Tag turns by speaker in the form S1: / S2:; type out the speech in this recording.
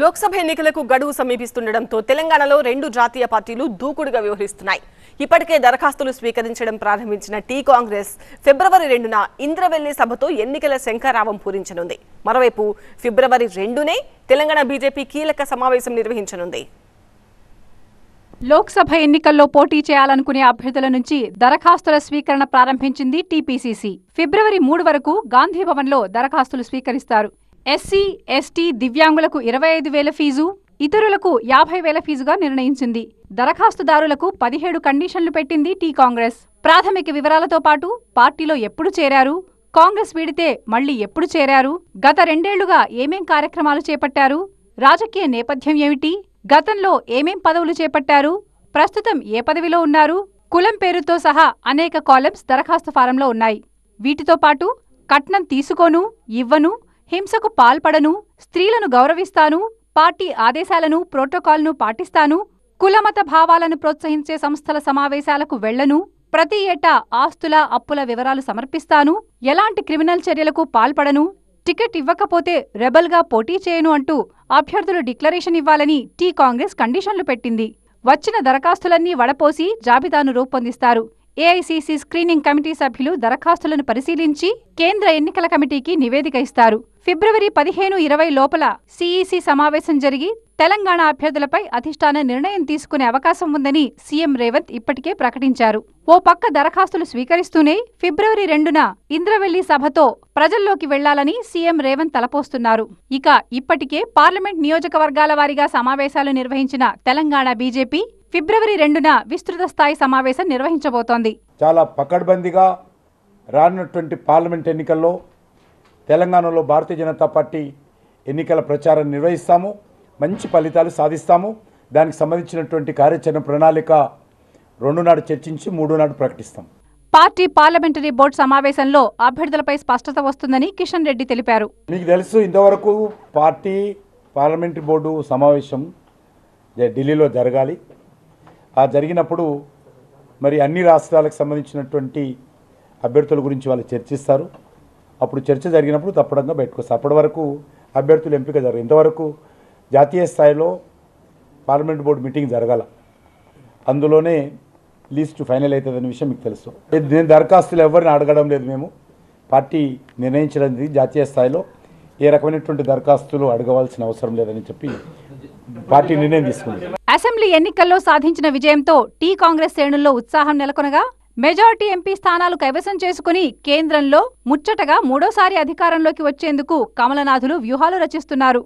S1: లోక్సభ ఎన్నికలకు గడువు సమీపిస్తుండటంతో తెలంగాణలో రెండు జాతీయ పార్టీలు దూకుడుగా వ్యవహరిస్తున్నాయి ఇప్పటికే దరఖాస్తులు స్వీకరించడం ప్రారంభించిన టీ కాంగ్రెస్ ఫిబ్రవరి రెండున ఇంద్రవెల్లి సభతో ఎన్నికల శంఖారావం పూరించనుంది మరోవైపు ఫిబ్రవరి రెండునే తెలంగాణ బీజేపీ కీలక సమావేశం నిర్వహించనుంది
S2: లోక్సభ ఎన్నికల్లో పోటీ చేయాలనుకునే అభ్యర్థుల నుంచి దరఖాస్తుల స్వీకరణ ప్రారంభించింది టీపీసీసీ ఫిబ్రవరి మూడు వరకు గాంధీభవన్లో దరఖాస్తులు స్వీకరిస్తారు ఎస్సీ ఎస్టీ దివ్యాంగులకు ఇరవై ఐదు వేల ఫీజు ఇతరులకు యాభై వేల ఫీజుగా నిర్ణయించింది దరఖాస్తుదారులకు పదిహేడు కండిషన్లు పెట్టింది టీ కాంగ్రెస్ ప్రాథమిక వివరాలతో పాటు పార్టీలో ఎప్పుడు చేరారు కాంగ్రెస్ వీడితే మళ్లీ ఎప్పుడు చేరారు గత రెండేళ్లుగా ఏమేం కార్యక్రమాలు చేపట్టారు రాజకీయ నేపథ్యం ఏమిటి గతంలో ఏమేం పదవులు చేపట్టారు ప్రస్తుతం ఏ పదవిలో ఉన్నారు కులం పేరుతో సహా అనేక కాలమ్స్ దరఖాస్తు ఫారంలో ఉన్నాయి వీటితో పాటు కట్నం తీసుకోను ఇవ్వను హింసకు పాల్పడను స్త్రీలను గౌరవిస్తాను పార్టీ ఆదేశాలను ప్రోటోకాల్ను పాటిస్తాను కులమత భావాలను ప్రోత్సహించే సంస్థల సమావేశాలకు వెళ్లను ప్రతి ఏటా ఆస్తుల అప్పుల వివరాలు సమర్పిస్తాను ఎలాంటి క్రిమినల్ చర్యలకు పాల్పడను టికెట్ ఇవ్వకపోతే రెబల్గా పోటీ చేయను అంటూ అభ్యర్థులు డిక్లరేషన్ ఇవ్వాలని టీ కాంగ్రెస్ కండిషన్లు పెట్టింది వచ్చిన దరఖాస్తులన్నీ వడపోసి జాబితాను రూపొందిస్తారు ఏఐసీసీ స్క్రీనింగ్ కమిటీ సభ్యులు దరఖాస్తులను పరిశీలించి కేంద్ర ఎన్నికల కమిటీకి నివేదిక ఇస్తారు ఫిబ్రవరి పదిహేను ఇరవై లోపల సీఈసీ సమావేశం జరిగి తెలంగాణ అభ్యర్థులపై అధిష్టాన నిర్ణయం తీసుకునే అవకాశం ఉందని సీఎం రేవంత్ ఇప్పటికే ప్రకటించారు ఓ పక్క దరఖాస్తులు స్వీకరిస్తూనే ఫిబ్రవరి రెండున ఇంద్రవెల్లి సభతో ప్రజల్లోకి వెళ్లాలని సీఎం రేవంత్ తలపోస్తున్నారు ఇక ఇప్పటికే పార్లమెంట్ నియోజకవర్గాల వారీగా సమావేశాలు నిర్వహించిన తెలంగాణ బీజేపీ ఫిబ్రవరి రెండున విస్తృత స్థాయి సమావేశం నిర్వహించబోతోంది
S3: చాలా పకడ్బందీగా రానున్నటువంటి పార్లమెంట్ ఎన్నికల్లో తెలంగాణలో భారతీయ జనతా పార్టీ ఎన్నికల ప్రచారం నిర్వహిస్తాము మంచి ఫలితాలు సాధిస్తాము దానికి సంబంధించినటువంటి కార్యాచరణ ప్రణాళిక రెండు నాడు చర్చించి మూడు నాడు ప్రకటిస్తాం
S2: పార్టీ పార్లమెంటరీ బోర్డు సమావేశంలో అభ్యర్థులపై స్పష్టత వస్తుందని కిషన్ రెడ్డి తెలిపారు
S3: మీకు తెలుసు ఇంతవరకు పార్టీ పార్లమెంటరీ బోర్డు సమావేశం ఢిల్లీలో జరగాలి ఆ జరిగినప్పుడు మరి అన్ని రాష్ట్రాలకు సంబంధించినటువంటి అభ్యర్థుల గురించి వాళ్ళు చర్చిస్తారు అప్పుడు చర్చ జరిగినప్పుడు తప్పడంగా బయటకు వస్తారు అప్పటి వరకు అభ్యర్థులు ఎంపిక జరగదు ఇంతవరకు జాతీయ స్థాయిలో పార్లమెంట్ బోర్డు మీటింగ్ జరగాల అందులోనే లీస్ట్ ఫైనల్ అవుతుందనే విషయం మీకు తెలుసు నేను దరఖాస్తులు ఎవరిని అడగడం లేదు మేము పార్టీ నిర్ణయించడం జాతీయ స్థాయిలో ఏ రకమైనటువంటి దరఖాస్తులు అడగవలసిన అవసరం లేదని చెప్పి పార్టీ నిర్ణయం తీసుకుంది
S2: అసెంబ్లీ ఎన్నికల్లో సాధించిన విజయంతో టీ కాంగ్రెస్ శ్రేణుల్లో ఉత్సాహం నెలకొనగా మెజార్టీ ఎంపీ స్థానాలు కైవసం చేసుకుని కేంద్రంలో ముచ్చటగా మూడోసారి అధికారంలోకి వచ్చేందుకు కమలనాథులు వ్యూహాలు రచిస్తున్నారు